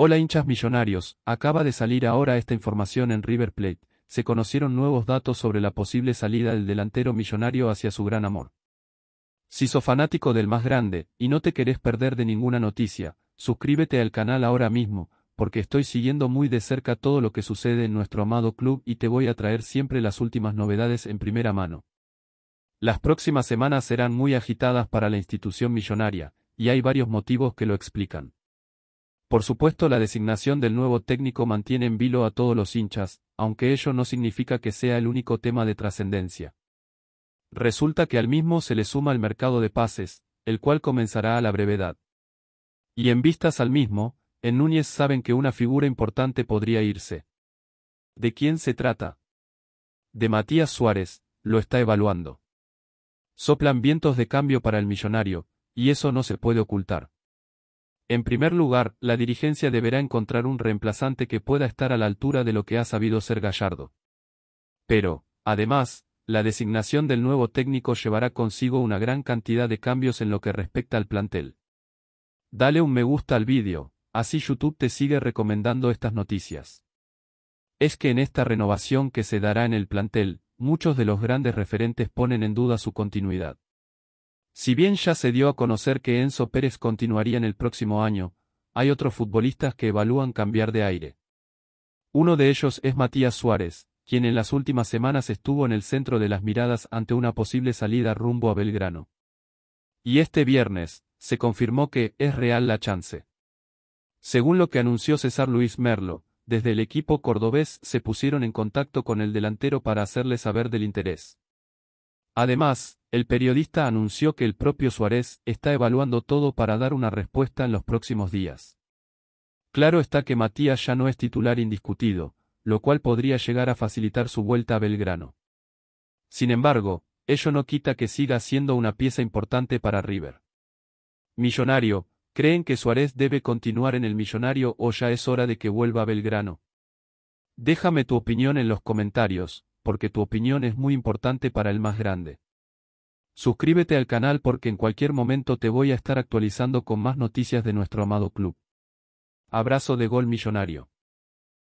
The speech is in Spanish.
Hola hinchas millonarios, acaba de salir ahora esta información en River Plate, se conocieron nuevos datos sobre la posible salida del delantero millonario hacia su gran amor. Si sos fanático del más grande, y no te querés perder de ninguna noticia, suscríbete al canal ahora mismo, porque estoy siguiendo muy de cerca todo lo que sucede en nuestro amado club y te voy a traer siempre las últimas novedades en primera mano. Las próximas semanas serán muy agitadas para la institución millonaria, y hay varios motivos que lo explican. Por supuesto la designación del nuevo técnico mantiene en vilo a todos los hinchas, aunque ello no significa que sea el único tema de trascendencia. Resulta que al mismo se le suma el mercado de pases, el cual comenzará a la brevedad. Y en vistas al mismo, en Núñez saben que una figura importante podría irse. ¿De quién se trata? De Matías Suárez, lo está evaluando. Soplan vientos de cambio para el millonario, y eso no se puede ocultar. En primer lugar, la dirigencia deberá encontrar un reemplazante que pueda estar a la altura de lo que ha sabido ser Gallardo. Pero, además, la designación del nuevo técnico llevará consigo una gran cantidad de cambios en lo que respecta al plantel. Dale un me gusta al vídeo, así YouTube te sigue recomendando estas noticias. Es que en esta renovación que se dará en el plantel, muchos de los grandes referentes ponen en duda su continuidad. Si bien ya se dio a conocer que Enzo Pérez continuaría en el próximo año, hay otros futbolistas que evalúan cambiar de aire. Uno de ellos es Matías Suárez, quien en las últimas semanas estuvo en el centro de las miradas ante una posible salida rumbo a Belgrano. Y este viernes, se confirmó que es real la chance. Según lo que anunció César Luis Merlo, desde el equipo cordobés se pusieron en contacto con el delantero para hacerle saber del interés. Además, el periodista anunció que el propio Suárez está evaluando todo para dar una respuesta en los próximos días. Claro está que Matías ya no es titular indiscutido, lo cual podría llegar a facilitar su vuelta a Belgrano. Sin embargo, ello no quita que siga siendo una pieza importante para River. Millonario, ¿creen que Suárez debe continuar en el Millonario o ya es hora de que vuelva a Belgrano? Déjame tu opinión en los comentarios, porque tu opinión es muy importante para el más grande. Suscríbete al canal porque en cualquier momento te voy a estar actualizando con más noticias de nuestro amado club. Abrazo de gol millonario.